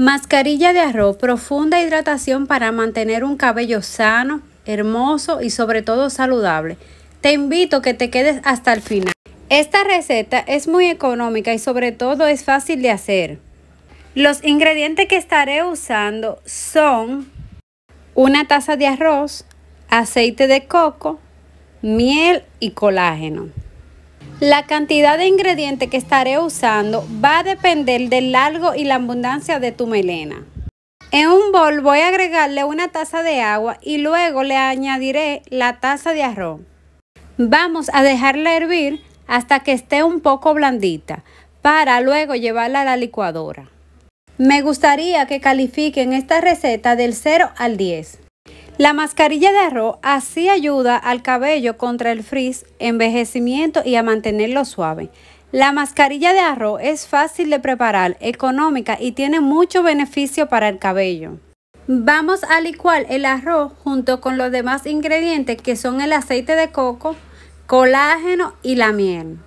Mascarilla de arroz, profunda hidratación para mantener un cabello sano, hermoso y sobre todo saludable. Te invito a que te quedes hasta el final. Esta receta es muy económica y sobre todo es fácil de hacer. Los ingredientes que estaré usando son una taza de arroz, aceite de coco, miel y colágeno. La cantidad de ingrediente que estaré usando va a depender del largo y la abundancia de tu melena. En un bol voy a agregarle una taza de agua y luego le añadiré la taza de arroz. Vamos a dejarla hervir hasta que esté un poco blandita para luego llevarla a la licuadora. Me gustaría que califiquen esta receta del 0 al 10. La mascarilla de arroz así ayuda al cabello contra el frizz, envejecimiento y a mantenerlo suave. La mascarilla de arroz es fácil de preparar, económica y tiene mucho beneficio para el cabello. Vamos a licuar el arroz junto con los demás ingredientes que son el aceite de coco, colágeno y la miel.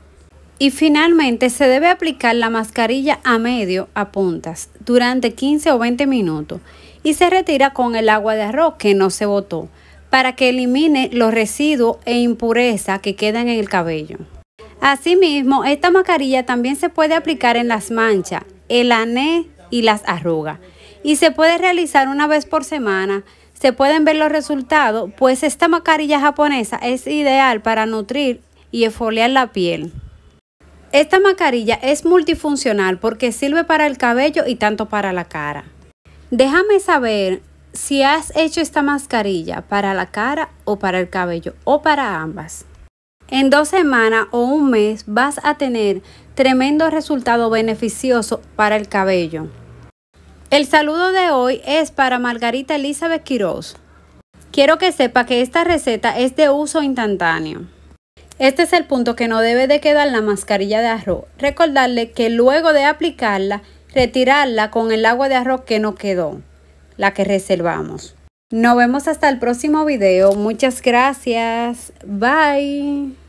Y finalmente se debe aplicar la mascarilla a medio a puntas durante 15 o 20 minutos y se retira con el agua de arroz que no se botó para que elimine los residuos e impurezas que quedan en el cabello. Asimismo, esta mascarilla también se puede aplicar en las manchas, el ané y las arrugas y se puede realizar una vez por semana. Se pueden ver los resultados, pues esta mascarilla japonesa es ideal para nutrir y esfoliar la piel. Esta mascarilla es multifuncional porque sirve para el cabello y tanto para la cara. Déjame saber si has hecho esta mascarilla para la cara o para el cabello o para ambas. En dos semanas o un mes vas a tener tremendo resultado beneficioso para el cabello. El saludo de hoy es para Margarita Elizabeth Quiroz. Quiero que sepa que esta receta es de uso instantáneo. Este es el punto que no debe de quedar la mascarilla de arroz. Recordarle que luego de aplicarla, retirarla con el agua de arroz que no quedó, la que reservamos. Nos vemos hasta el próximo video. Muchas gracias. Bye.